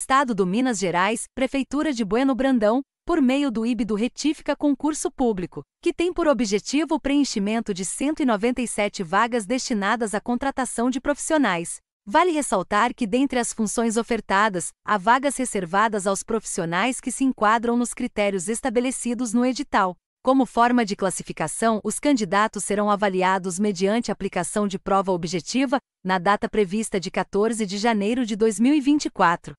Estado do Minas Gerais, Prefeitura de Bueno Brandão, por meio do ibdo Retífica Concurso Público, que tem por objetivo o preenchimento de 197 vagas destinadas à contratação de profissionais. Vale ressaltar que, dentre as funções ofertadas, há vagas reservadas aos profissionais que se enquadram nos critérios estabelecidos no edital. Como forma de classificação, os candidatos serão avaliados mediante aplicação de prova objetiva, na data prevista de 14 de janeiro de 2024.